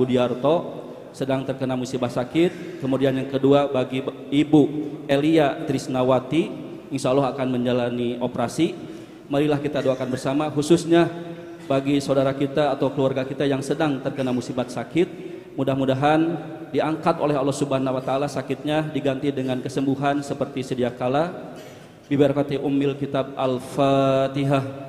Budiarto sedang terkena musibah sakit. Kemudian yang kedua bagi Ibu Elia Trisnawati insya Allah akan menjalani operasi. Marilah kita doakan bersama khususnya bagi saudara kita atau keluarga kita yang sedang terkena musibah sakit. Mudah-mudahan diangkat oleh Allah Subhanahu wa taala sakitnya diganti dengan kesembuhan seperti sedia kala. Bi barakati ummil kitab Al-Fatihah.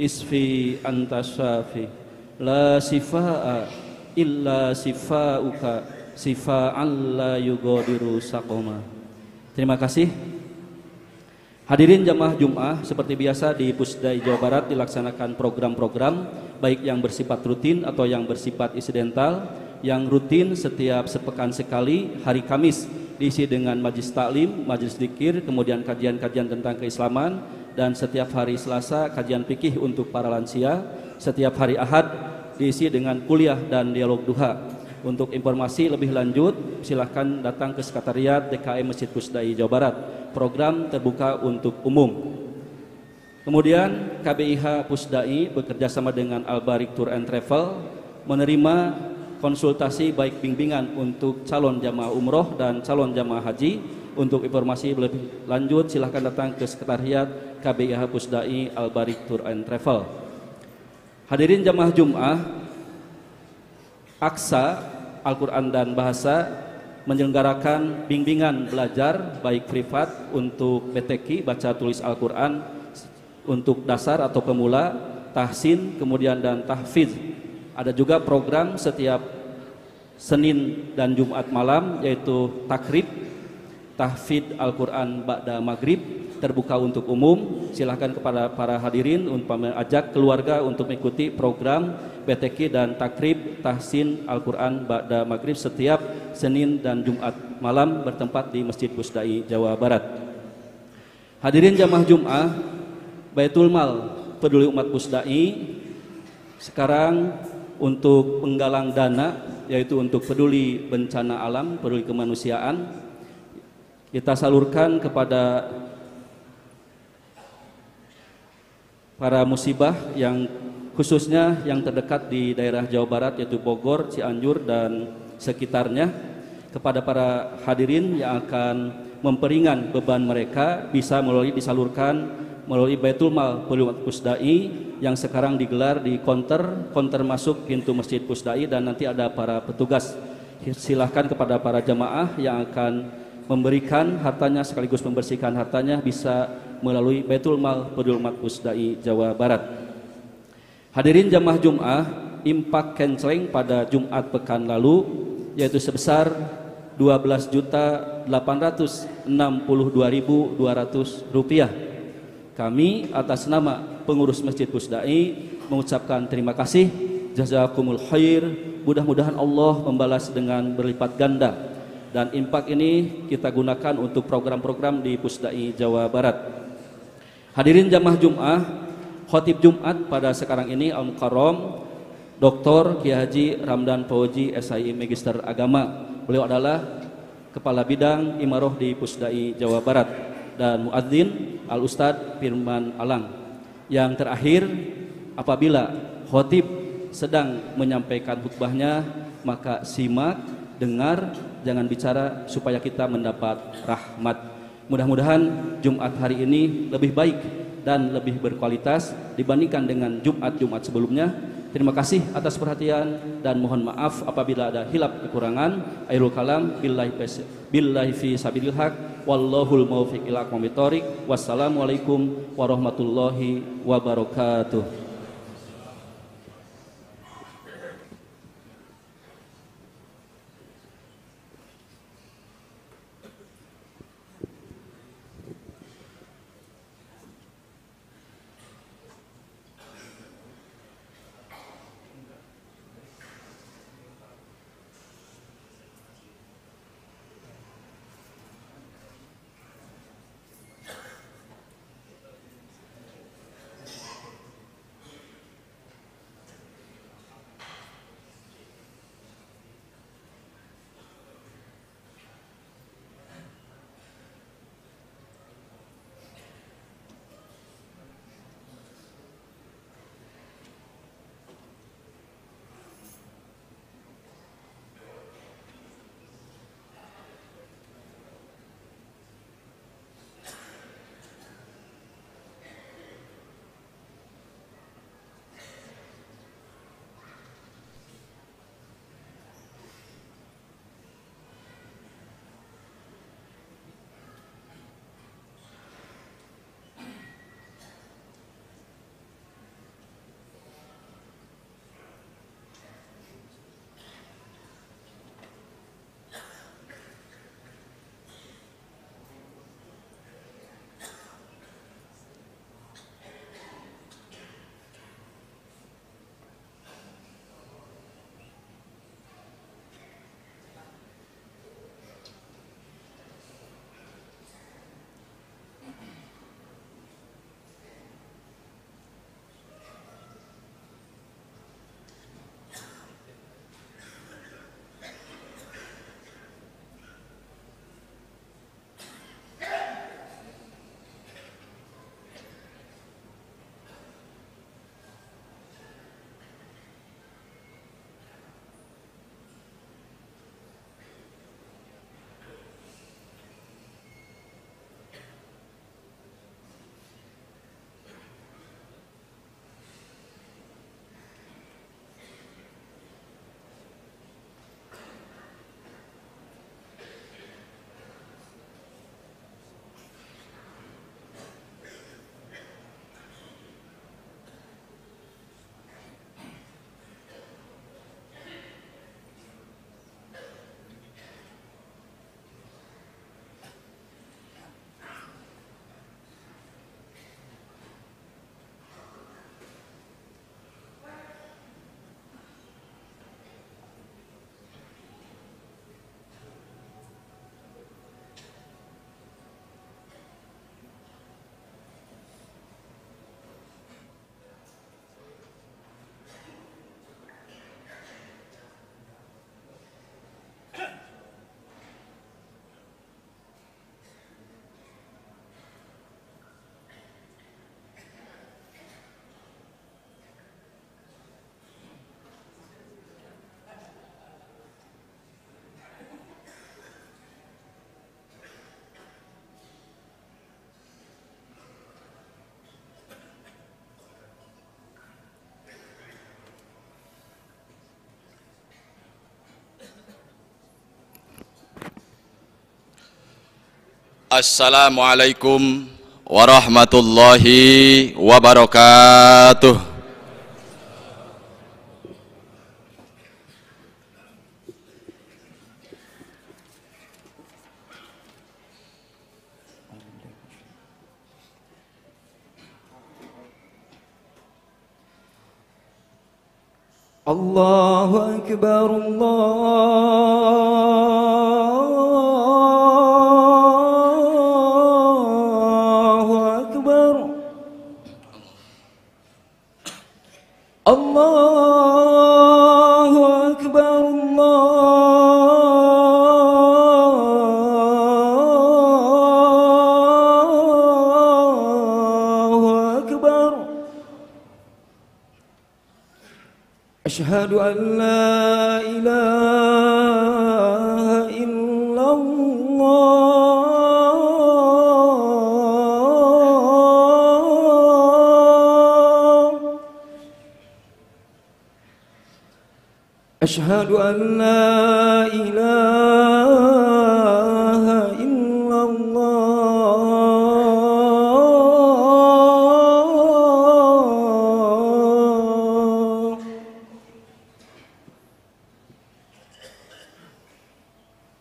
isfi anta syafi la sifaa illa sifauka sifa alla yugadiru saqoma terima kasih Hadirin jamaah Jum'ah seperti biasa di Pusdai Jawa Barat dilaksanakan program-program baik yang bersifat rutin atau yang bersifat insidental yang rutin setiap sepekan sekali hari Kamis diisi dengan majlis taklim, majlis dikir, kemudian kajian-kajian tentang keislaman, dan setiap hari Selasa kajian fikih untuk para lansia, setiap hari Ahad diisi dengan kuliah dan dialog duha. Untuk informasi lebih lanjut, silahkan datang ke Sekretariat DKI Masjid Pusdai Jawa Barat. Program terbuka untuk umum. Kemudian KBIH Pusdai bekerjasama dengan Albarik Tour and Travel menerima konsultasi baik bimbingan untuk calon jamaah umroh dan calon jamaah haji untuk informasi lebih lanjut silahkan datang ke Sekretariat KBIH Pusdai Albarik Tour and Travel. Hadirin jamaah Jum'ah, Aksa Al-Quran dan Bahasa menyelenggarakan bimbingan belajar baik privat untuk PTK baca tulis Al-Quran untuk dasar atau pemula, tahsin, kemudian dan tahfiz. Ada juga program setiap Senin dan Jumat malam yaitu takrib tahfid Al-Quran Ba'da Maghrib terbuka untuk umum. Silakan kepada para hadirin untuk ajak keluarga untuk mengikuti program BTK dan Takrib Tahsin Al-Quran Ba'da Maghrib setiap Senin dan Jumat malam bertempat di Masjid Pusdai Jawa Barat. Hadirin jamaah Jum'ah Baitul Mal peduli umat Pusdai sekarang untuk penggalang dana yaitu untuk peduli bencana alam, peduli kemanusiaan kita salurkan kepada para musibah yang khususnya yang terdekat di daerah Jawa Barat yaitu Bogor, Cianjur dan sekitarnya kepada para hadirin yang akan memperingan beban mereka bisa melalui disalurkan melalui Baitul Mal Pelumat Pusdai yang sekarang digelar di konter konter masuk pintu Masjid Pusdai dan nanti ada para petugas silahkan kepada para jemaah yang akan memberikan hartanya sekaligus membersihkan hartanya bisa melalui Baitul Mal Pedul Matkus Dai Jawa Barat. Hadirin jamaah Jum'ah, impak canceling pada Jumat pekan lalu yaitu sebesar 12.862.200 rupiah. Kami atas nama pengurus Masjid Pusdai mengucapkan terima kasih jazakumul khair. Mudah-mudahan Allah membalas dengan berlipat ganda dan impak ini kita gunakan untuk program-program di Pusdai Jawa Barat. Hadirin jamaah Jum'ah, khotib Jum'at pada sekarang ini Al Karom, Dr. Kiai Haji Ramdan Fauji SI Magister Agama. Beliau adalah Kepala Bidang Imaroh di Pusdai Jawa Barat dan Muadzin Al Ustadz Firman Alang. Yang terakhir, apabila khotib sedang menyampaikan khutbahnya, maka simak dengar, jangan bicara supaya kita mendapat rahmat. Mudah-mudahan Jumat hari ini lebih baik dan lebih berkualitas dibandingkan dengan Jumat-Jumat sebelumnya. Terima kasih atas perhatian dan mohon maaf apabila ada hilap kekurangan. Airul kalam billahi billahi fi sabilil haq wallahul muwaffiq ila Wassalamualaikum warahmatullahi wabarakatuh. Assalamualaikum warahmatullahi wabarakatuh. Allahu akbar Allah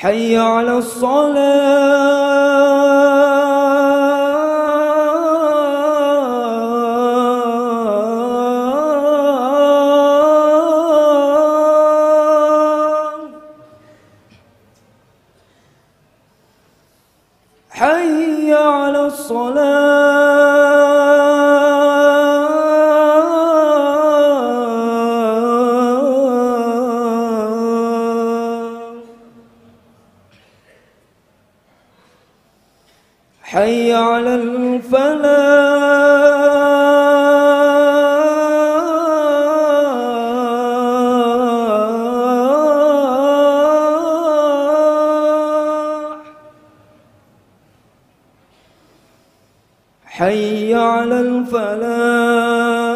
حي على الصلاه حي على الفلاح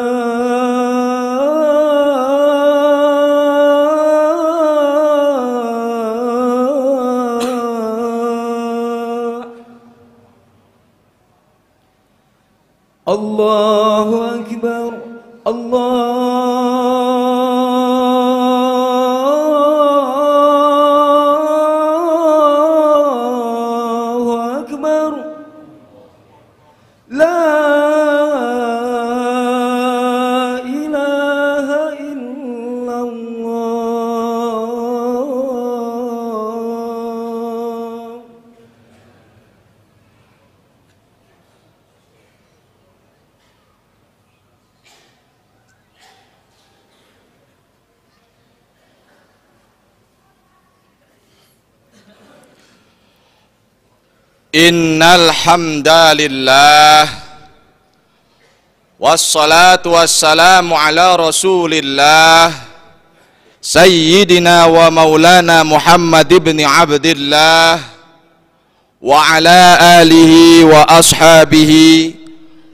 إن الحمد لله والصلاة والسلام على رسول الله سيدنا ومولانا محمد بن عبد الله وعلى آله وأصحابه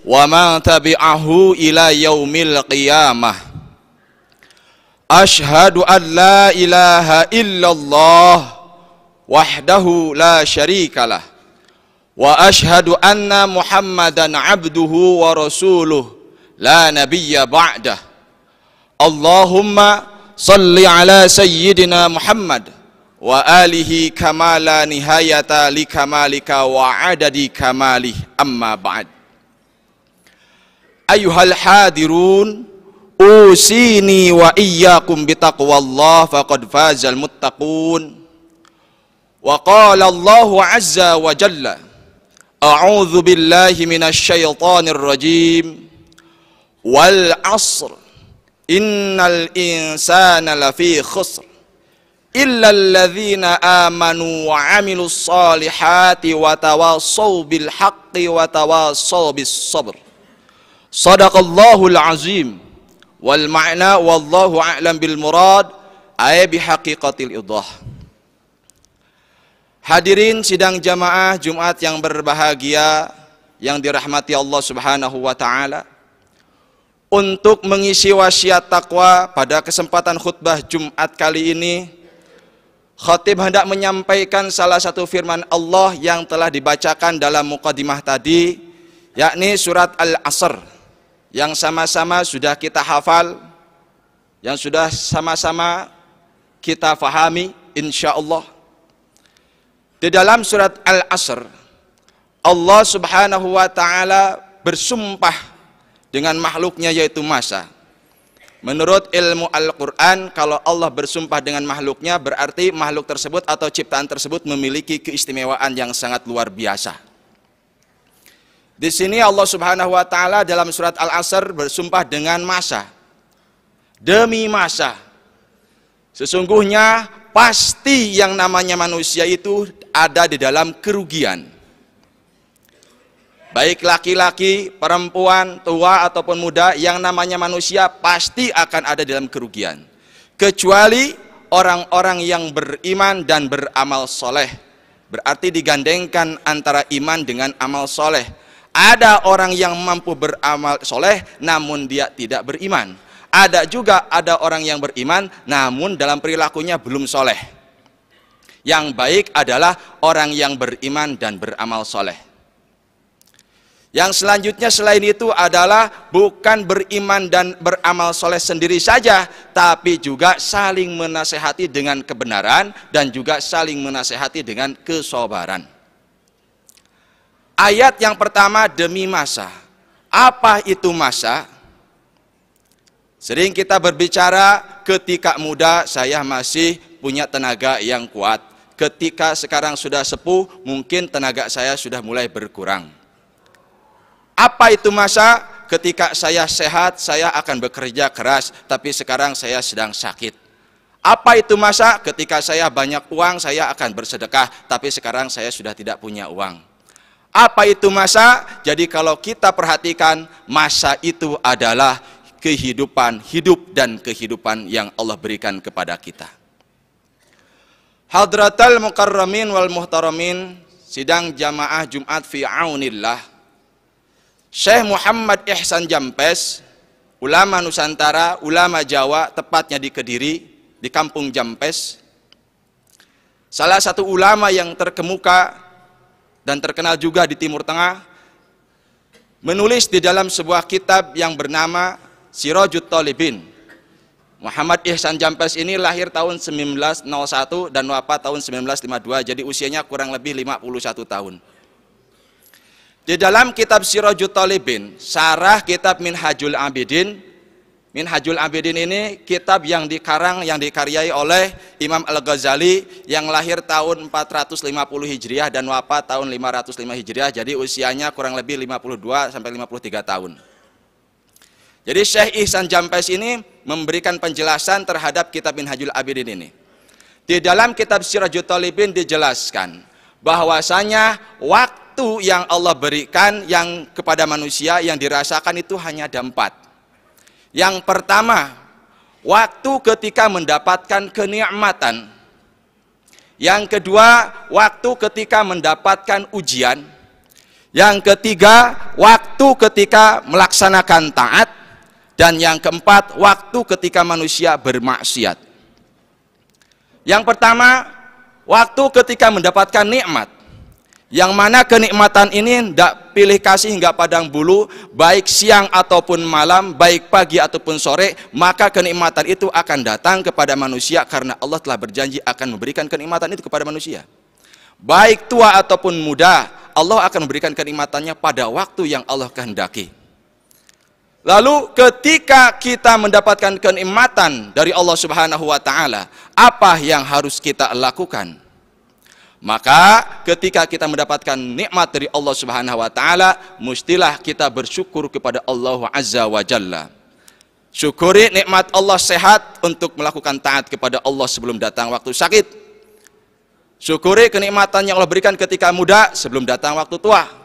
ومن تبعه إلى يوم القيامة أشهد أن لا إله إلا الله وحده لا شريك له واشهد ان محمدا عبده ورسوله لا نبي بعده اللهم صل على سيدنا محمد واله كما لا نهايه لكمالك وعدد كماله اما بعد ايها الحاضرون اوصيني واياكم بتقوى الله فقد فاز المتقون وقال الله عز وجل أعوذ بالله من الشيطان الرجيم والعصر إن الإنسان لفي خسر إلا الذين آمنوا وعملوا الصالحات وتواصوا بالحق وتواصوا بالصبر صدق الله العظيم والمعنى والله أعلم بالمراد أي بحقيقة الإضاحة Hadirin sidang jamaah Jumat yang berbahagia yang dirahmati Allah Subhanahu wa taala. Untuk mengisi wasiat takwa pada kesempatan khutbah Jumat kali ini khatib hendak menyampaikan salah satu firman Allah yang telah dibacakan dalam mukadimah tadi yakni surat Al-Asr yang sama-sama sudah kita hafal yang sudah sama-sama kita fahami insyaallah. Di dalam surat Al-Asr, Allah subhanahu wa ta'ala bersumpah dengan makhluknya yaitu masa. Menurut ilmu Al-Quran, kalau Allah bersumpah dengan makhluknya, berarti makhluk tersebut atau ciptaan tersebut memiliki keistimewaan yang sangat luar biasa. Di sini Allah subhanahu wa ta'ala dalam surat Al-Asr bersumpah dengan masa. Demi masa. Sesungguhnya pasti yang namanya manusia itu ada di dalam kerugian. Baik laki-laki, perempuan, tua ataupun muda, yang namanya manusia pasti akan ada dalam kerugian. Kecuali orang-orang yang beriman dan beramal soleh. Berarti digandengkan antara iman dengan amal soleh. Ada orang yang mampu beramal soleh, namun dia tidak beriman. Ada juga ada orang yang beriman namun dalam perilakunya belum soleh. Yang baik adalah orang yang beriman dan beramal soleh. Yang selanjutnya selain itu adalah bukan beriman dan beramal soleh sendiri saja, tapi juga saling menasehati dengan kebenaran dan juga saling menasehati dengan kesobaran. Ayat yang pertama demi masa. Apa itu masa? Sering kita berbicara ketika muda saya masih punya tenaga yang kuat. Ketika sekarang sudah sepuh, mungkin tenaga saya sudah mulai berkurang. Apa itu masa? Ketika saya sehat, saya akan bekerja keras, tapi sekarang saya sedang sakit. Apa itu masa? Ketika saya banyak uang, saya akan bersedekah, tapi sekarang saya sudah tidak punya uang. Apa itu masa? Jadi kalau kita perhatikan, masa itu adalah kehidupan hidup dan kehidupan yang Allah berikan kepada kita. Hadratal mukarramin wal muhtaramin sidang jamaah Jumat fi aunillah Syekh Muhammad Ihsan Jampes ulama Nusantara, ulama Jawa tepatnya di Kediri di kampung Jampes salah satu ulama yang terkemuka dan terkenal juga di Timur Tengah menulis di dalam sebuah kitab yang bernama Sirojut Talibin. Muhammad Ihsan Jampes ini lahir tahun 1901 dan wafat tahun 1952, jadi usianya kurang lebih 51 tahun. Di dalam kitab Sirojut Talibin, sarah kitab Minhajul Abidin, Minhajul Abidin ini kitab yang dikarang yang dikaryai oleh Imam Al-Ghazali yang lahir tahun 450 Hijriah dan wafat tahun 505 Hijriah jadi usianya kurang lebih 52 sampai 53 tahun. Jadi Syekh Ihsan Jampes ini memberikan penjelasan terhadap kitab Minhajul Abidin ini. Di dalam kitab Sirajul Talibin dijelaskan bahwasanya waktu yang Allah berikan yang kepada manusia yang dirasakan itu hanya ada empat. Yang pertama, waktu ketika mendapatkan kenikmatan. Yang kedua, waktu ketika mendapatkan ujian. Yang ketiga, waktu ketika melaksanakan taat. Dan yang keempat, waktu ketika manusia bermaksiat. Yang pertama, waktu ketika mendapatkan nikmat. Yang mana kenikmatan ini tidak pilih kasih hingga padang bulu, baik siang ataupun malam, baik pagi ataupun sore, maka kenikmatan itu akan datang kepada manusia karena Allah telah berjanji akan memberikan kenikmatan itu kepada manusia. Baik tua ataupun muda, Allah akan memberikan kenikmatannya pada waktu yang Allah kehendaki. Lalu ketika kita mendapatkan kenikmatan dari Allah Subhanahu wa taala, apa yang harus kita lakukan? Maka ketika kita mendapatkan nikmat dari Allah Subhanahu wa taala, mustilah kita bersyukur kepada Allah Azza wa Jalla. Syukuri nikmat Allah sehat untuk melakukan taat kepada Allah sebelum datang waktu sakit. Syukuri kenikmatan yang Allah berikan ketika muda sebelum datang waktu tua.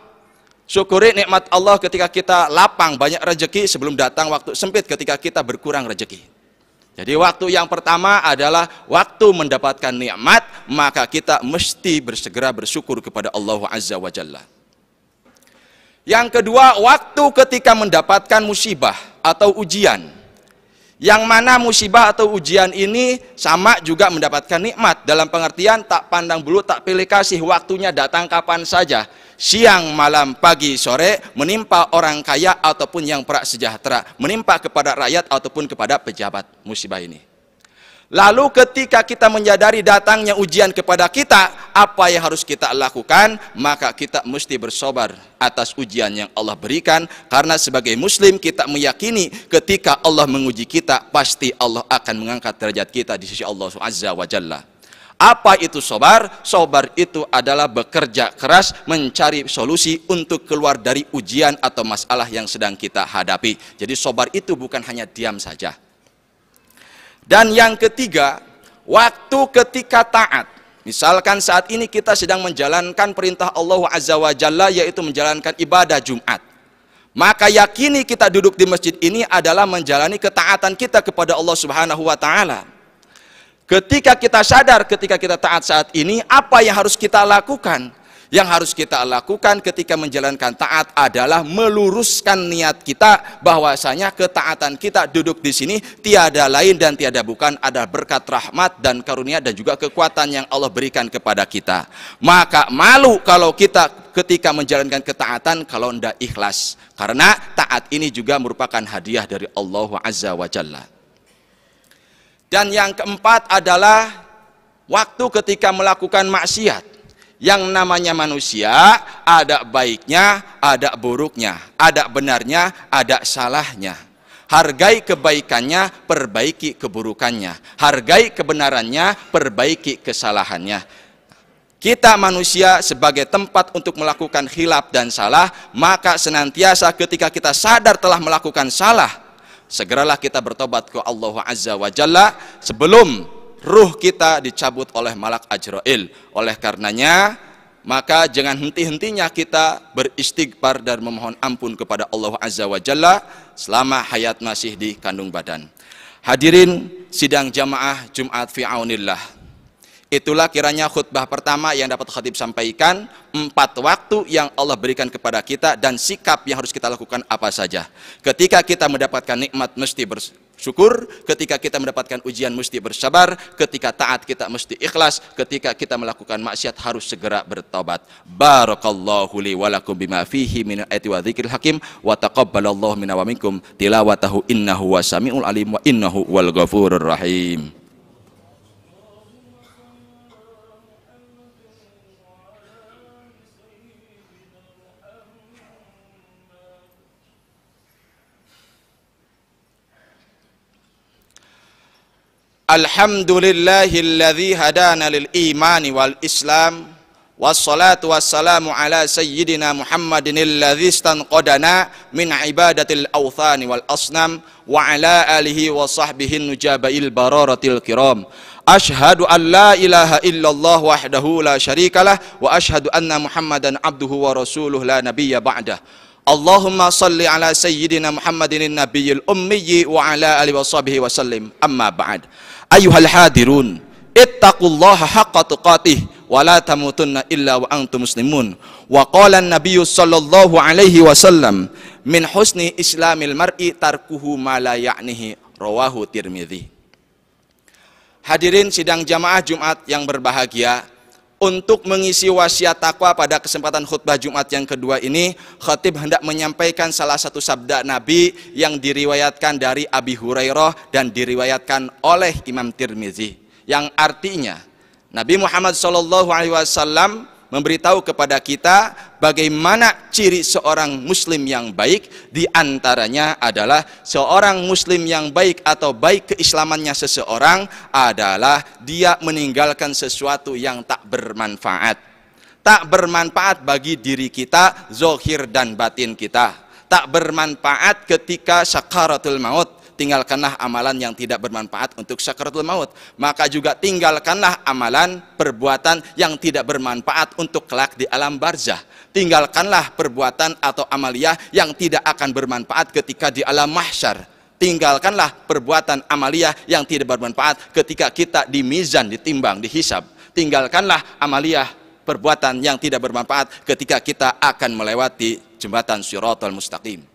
Syukuri nikmat Allah ketika kita lapang banyak rezeki sebelum datang waktu sempit ketika kita berkurang rezeki. Jadi waktu yang pertama adalah waktu mendapatkan nikmat, maka kita mesti bersegera bersyukur kepada Allah Azza wa Jalla. Yang kedua, waktu ketika mendapatkan musibah atau ujian yang mana musibah atau ujian ini sama juga mendapatkan nikmat dalam pengertian tak pandang bulu tak pilih kasih waktunya datang kapan saja siang malam pagi sore menimpa orang kaya ataupun yang prasejahtera menimpa kepada rakyat ataupun kepada pejabat musibah ini Lalu ketika kita menyadari datangnya ujian kepada kita, apa yang harus kita lakukan? Maka kita mesti bersobar atas ujian yang Allah berikan karena sebagai muslim kita meyakini ketika Allah menguji kita, pasti Allah akan mengangkat derajat kita di sisi Allah Azza wa Apa itu sobar? Sobar itu adalah bekerja keras mencari solusi untuk keluar dari ujian atau masalah yang sedang kita hadapi. Jadi sobar itu bukan hanya diam saja dan yang ketiga, waktu ketika taat. Misalkan saat ini kita sedang menjalankan perintah Allah Azza wa Jalla yaitu menjalankan ibadah Jumat. Maka yakini kita duduk di masjid ini adalah menjalani ketaatan kita kepada Allah Subhanahu wa taala. Ketika kita sadar ketika kita taat saat ini apa yang harus kita lakukan? Yang harus kita lakukan ketika menjalankan taat adalah meluruskan niat kita bahwasanya ketaatan kita duduk di sini tiada lain dan tiada bukan ada berkat rahmat dan karunia dan juga kekuatan yang Allah berikan kepada kita. Maka malu kalau kita ketika menjalankan ketaatan kalau ndak ikhlas. Karena taat ini juga merupakan hadiah dari Allah Azza wa Jalla. Dan yang keempat adalah waktu ketika melakukan maksiat yang namanya manusia ada baiknya, ada buruknya, ada benarnya, ada salahnya. Hargai kebaikannya, perbaiki keburukannya. Hargai kebenarannya, perbaiki kesalahannya. Kita manusia sebagai tempat untuk melakukan khilaf dan salah, maka senantiasa ketika kita sadar telah melakukan salah, segeralah kita bertobat ke Allah Azza wa Jalla sebelum ruh kita dicabut oleh malak ajroil, Oleh karenanya, maka jangan henti-hentinya kita beristighfar dan memohon ampun kepada Allah Azza wa Jalla selama hayat masih di kandung badan. Hadirin sidang jamaah Jumat Fi'aunillah. Itulah kiranya khutbah pertama yang dapat khatib sampaikan, empat waktu yang Allah berikan kepada kita dan sikap yang harus kita lakukan apa saja. Ketika kita mendapatkan nikmat mesti syukur, ketika kita mendapatkan ujian mesti bersabar, ketika taat kita mesti ikhlas, ketika kita melakukan maksiat harus segera bertobat. Barakallahu li wa lakum bima fihi min ayati wa dzikril hakim wa taqabbalallahu minna wa minkum tilawatahu innahu wasamiul alim wa innahu wal ghafurur rahim. الحمد لله الذي هدانا للإيمان والإسلام والصلاة والسلام على سيدنا محمد الذي استنقذنا من عبادة الأوثان والأصنام وعلى آله وصحبه النجاب البرارة الكرام أشهد أن لا إله إلا الله وحده لا شريك له وأشهد أن محمدا عبده ورسوله لا نبي بعده Allahumma salli ala sayyidina Muhammadin nabiyil ummiyyi wa ala alihi wa sahbihi wa sallim amma ba'd ayuhal hadirun ittaqullaha haqqa tuqatih wa la tamutunna illa wa antum muslimun wa qala an-nabiyyu sallallahu alaihi wasallam min husni islamil mar'i tarkuhu ma la ya'nihi rawahu tirmidzi hadirin sidang jamaah Jumat yang berbahagia untuk mengisi wasiat takwa pada kesempatan khutbah Jumat yang kedua ini, khatib hendak menyampaikan salah satu sabda Nabi yang diriwayatkan dari Abi Hurairah dan diriwayatkan oleh Imam Tirmizi yang artinya Nabi Muhammad Shallallahu alaihi wasallam memberitahu kepada kita bagaimana ciri seorang muslim yang baik di antaranya adalah seorang muslim yang baik atau baik keislamannya seseorang adalah dia meninggalkan sesuatu yang tak bermanfaat tak bermanfaat bagi diri kita zohir dan batin kita tak bermanfaat ketika sakaratul maut tinggalkanlah amalan yang tidak bermanfaat untuk sakaratul maut. Maka juga tinggalkanlah amalan perbuatan yang tidak bermanfaat untuk kelak di alam barzah. Tinggalkanlah perbuatan atau amaliah yang tidak akan bermanfaat ketika di alam mahsyar. Tinggalkanlah perbuatan amaliah yang tidak bermanfaat ketika kita di mizan, ditimbang, dihisab. Tinggalkanlah amaliah perbuatan yang tidak bermanfaat ketika kita akan melewati jembatan syurotol Mustaqim.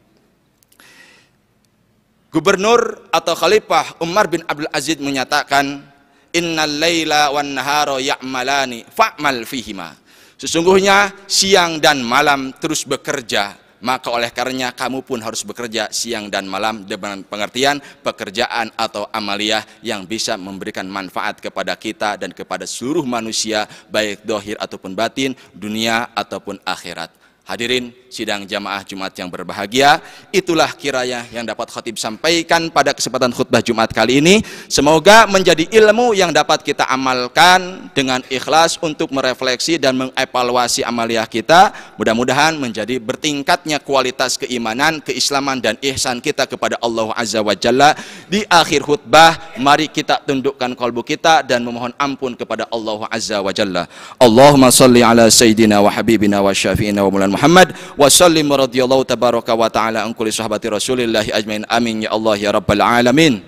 Gubernur atau khalifah Umar bin Abdul Aziz menyatakan, "Innal laila wan nahara ya'malani fa'mal fihima." Sesungguhnya siang dan malam terus bekerja, maka oleh karenanya kamu pun harus bekerja siang dan malam dengan pengertian pekerjaan atau amaliah yang bisa memberikan manfaat kepada kita dan kepada seluruh manusia baik dohir ataupun batin, dunia ataupun akhirat. Hadirin sidang jamaah Jumat yang berbahagia, itulah kiranya yang dapat khatib sampaikan pada kesempatan khutbah Jumat kali ini. Semoga menjadi ilmu yang dapat kita amalkan dengan ikhlas untuk merefleksi dan mengevaluasi amaliah kita. Mudah-mudahan menjadi bertingkatnya kualitas keimanan, keislaman dan ihsan kita kepada Allah Azza wa Jalla. Di akhir khutbah, mari kita tundukkan kalbu kita dan memohon ampun kepada Allah Azza wa Jalla. Allahumma salli ala sayyidina wa habibina wa syafi'ina wa Mulan Muhammad wa sallim radhiyallahu tabaraka wa taala an kulli sahabati Rasulillah ajmain amin ya Allah ya rabbal alamin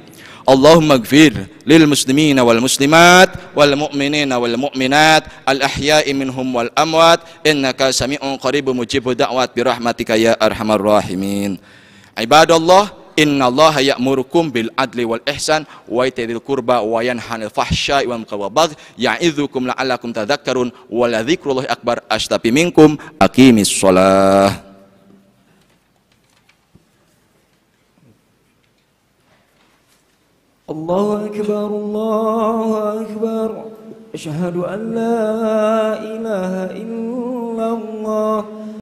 اللهم اغفر للمسلمين والمسلمات والمؤمنين والمؤمنات الأحياء منهم والأموات إنك سميع قريب مجيب دعوات برحمتك يا أرحم الراحمين عباد الله إن الله يأمركم بالعدل والإحسان وإيتاء ذي القربى وينهى عن الفحشاء والمنكر والبغي يعظكم لعلكم تذكرون ولذكر الله أكبر أشتبي منكم أقيم الصلاة الله أكبر الله أكبر أشهد أن لا إله إلا الله